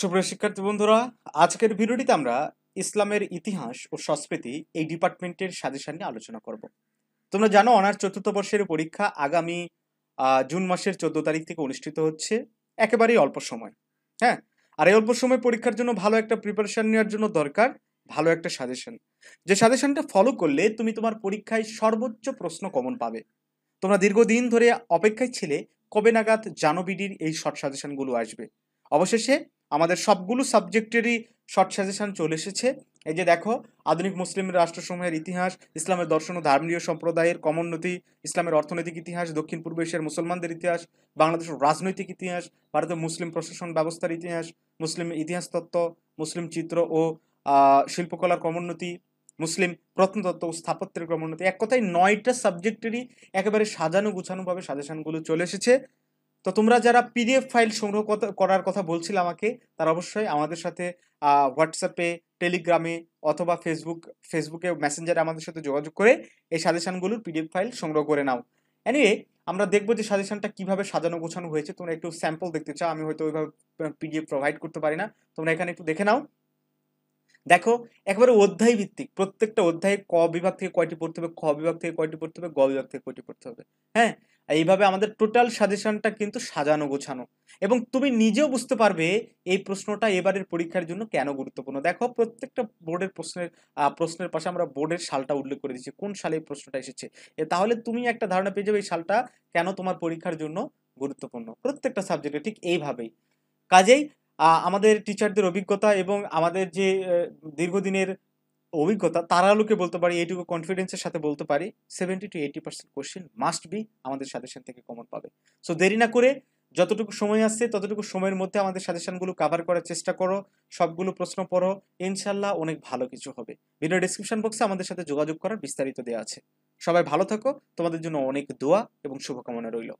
সুপ্রিয় শিক্ষার্থী বন্ধুরা আজকের ভিডিওটিতে আমরা ইসলামের ইতিহাস ও সংস্কৃতি এই ডিপার্টমেন্টের সাজেশন নিয়ে আলোচনা করব তোমরা জানো অনার্স চতুর্থ বর্ষের পরীক্ষা আগামী জুন মাসের চোদ্দ তারিখ থেকে অনুষ্ঠিত হচ্ছে একেবারেই অল্প সময় হ্যাঁ আর এই অল্প সময় পরীক্ষার জন্য ভালো একটা প্রিপারেশন নেওয়ার জন্য দরকার ভালো একটা সাজেশন যে সাজেশনটা ফলো করলে তুমি তোমার পরীক্ষায় সর্বোচ্চ প্রশ্ন কমন পাবে তোমরা দীর্ঘদিন ধরে অপেক্ষায় ছিলে কবে নাগাদ জানবিডির এই শর্ট সাজেশনগুলো আসবে অবশেষে আমাদের সবগুলো সাবজেক্টেরই শর্ট সাজেশান চলে এসেছে এই যে দেখো আধুনিক মুসলিম রাষ্ট্রসমূহের ইতিহাস ইসলামের দর্শন ও ধর্মীয় সম্প্রদায়ের কমোন্নতি ইসলামের অর্থনৈতিক ইতিহাস দক্ষিণ পূর্ব এশিয়ার মুসলমানদের ইতিহাস বাংলাদেশের রাজনৈতিক ইতিহাস ভারতের মুসলিম প্রশাসন ব্যবস্থার ইতিহাস মুসলিম ইতিহাস তত্ত্ব মুসলিম চিত্র ও শিল্পকলার কমোন্নতি মুসলিম প্রত্নতত্ত্ব ও স্থাপত্যের ক্রমোন্নতি এক কথায় নয়টা সাবজেক্টেরই একেবারে সাজানো গুছানোভাবে সাজেশানগুলো চলে এসেছে তো তোমরা যারা পিডিএফ ফাইল সংগ্রহ করার কথা বলছিলে আমাকে তারা অবশ্যই আমাদের সাথে হোয়াটসঅ্যাপে টেলিগ্রামে অথবা ফেসবুক ফেসবুকে মেসেঞ্জারে আমাদের সাথে যোগাযোগ করে এই সাজেশানগুলোর পিডিএফ ফাইল সংগ্রহ করে নাও এনিওয়ে আমরা দেখবো যে সাজেশনটা কিভাবে সাজানো গোছানো হয়েছে তোমরা একটু স্যাম্পল দেখতে চাও আমি হয়তো ওইভাবে পিডিএফ প্রোভাইড করতে পারি না তোমরা এখানে একটু দেখে নাও দেখো একবারে অধ্যায় ভিত্তিক প্রত্যেকটা অধ্যায়ে ক বিভাগ থেকে কয়টি পড়তে হবে খ বিভাগ থেকে কয়টি পড়তে হবে গ বিভাগ থেকে কয়টি পড়তে হবে হ্যাঁ এইভাবে আমাদের টোটাল সাজেশনটা কিন্তু সাজানো গোছানো এবং তুমি নিজেও বুঝতে পারবে এই প্রশ্নটা এবারের পরীক্ষার জন্য কেন গুরুত্বপূর্ণ দেখো প্রত্যেকটা বোর্ডের প্রশ্নের প্রশ্নের পাশে আমরা বোর্ডের সালটা উল্লেখ করে দিচ্ছি কোন সালে এই প্রশ্নটা এসেছে তাহলে তুমি একটা ধারণা পেয়ে যাবে এই সালটা কেন তোমার পরীক্ষার জন্য গুরুত্বপূর্ণ প্রত্যেকটা সাবজেক্টে ঠিক এইভাবেই কাজেই আমাদের টিচারদের অভিজ্ঞতা এবং আমাদের যে দীর্ঘদিনের অভিজ্ঞতা তারা আলোকে বলতে পারি এইটুকু কনফিডেন্সের সাথে বলতে পারি seventy two eighty percent question must be আমাদের সাজেশন থেকে কমন পাবে সো দেরি না করে যতটুকু সময় আসছে ততটুকু সময়ের মধ্যে আমাদের সাজেশানগুলো কাভার করার চেষ্টা করো সবগুলো প্রশ্ন পড়ো ইনশাল্লাহ অনেক ভালো কিছু হবে ভিডিও ডিসক্রিপশন বক্সে আমাদের সাথে যোগাযোগ করার বিস্তারিত দেওয়া আছে সবাই ভালো থাকো তোমাদের জন্য অনেক দোয়া এবং শুভকামনা রইল